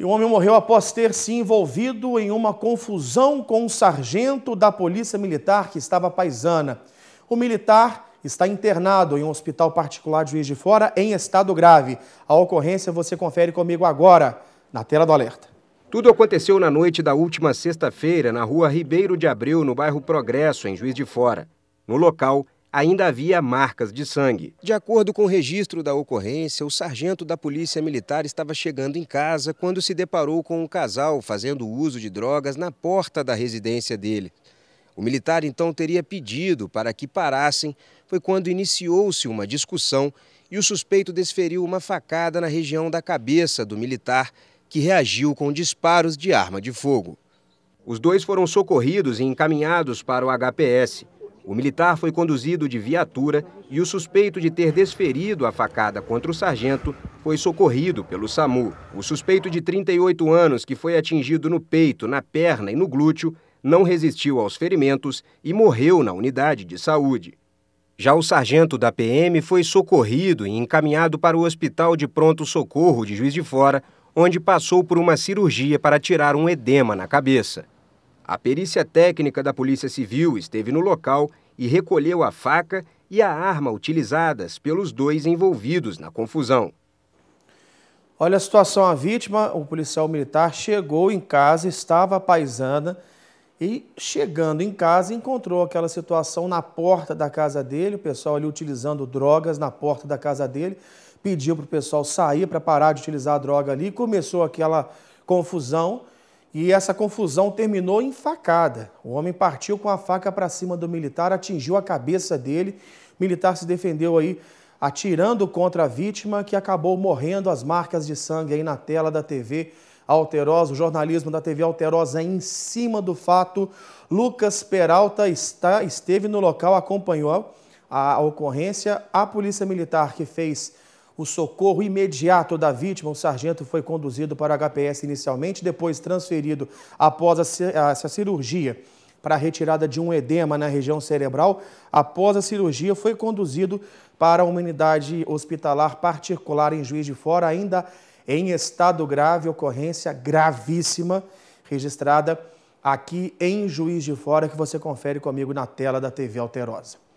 E o homem morreu após ter se envolvido em uma confusão com um sargento da Polícia Militar que estava paisana. O militar está internado em um hospital particular de Juiz de Fora em estado grave. A ocorrência você confere comigo agora, na tela do alerta. Tudo aconteceu na noite da última sexta-feira, na rua Ribeiro de Abril, no bairro Progresso, em Juiz de Fora. No local, ainda havia marcas de sangue. De acordo com o registro da ocorrência, o sargento da Polícia Militar estava chegando em casa quando se deparou com um casal fazendo uso de drogas na porta da residência dele. O militar então teria pedido para que parassem, foi quando iniciou-se uma discussão e o suspeito desferiu uma facada na região da cabeça do militar, que reagiu com disparos de arma de fogo. Os dois foram socorridos e encaminhados para o HPS. O militar foi conduzido de viatura e o suspeito de ter desferido a facada contra o sargento foi socorrido pelo SAMU. O suspeito de 38 anos, que foi atingido no peito, na perna e no glúteo, não resistiu aos ferimentos e morreu na unidade de saúde. Já o sargento da PM foi socorrido e encaminhado para o Hospital de Pronto Socorro de Juiz de Fora, onde passou por uma cirurgia para tirar um edema na cabeça. A perícia técnica da Polícia Civil esteve no local e recolheu a faca e a arma utilizadas pelos dois envolvidos na confusão. Olha a situação, a vítima, o policial militar, chegou em casa, estava paisana e chegando em casa encontrou aquela situação na porta da casa dele, o pessoal ali utilizando drogas na porta da casa dele, pediu para o pessoal sair para parar de utilizar a droga ali, começou aquela confusão e essa confusão terminou em facada. O homem partiu com a faca para cima do militar, atingiu a cabeça dele. O militar se defendeu aí atirando contra a vítima, que acabou morrendo. As marcas de sangue aí na tela da TV Alterosa, o jornalismo da TV Alterosa é em cima do fato. Lucas Peralta está, esteve no local, acompanhou a, a ocorrência. A polícia militar que fez o socorro imediato da vítima, o sargento foi conduzido para o HPS inicialmente, depois transferido após essa cirurgia para a retirada de um edema na região cerebral. Após a cirurgia, foi conduzido para uma unidade hospitalar particular em Juiz de Fora, ainda em estado grave, ocorrência gravíssima registrada aqui em Juiz de Fora, que você confere comigo na tela da TV Alterosa.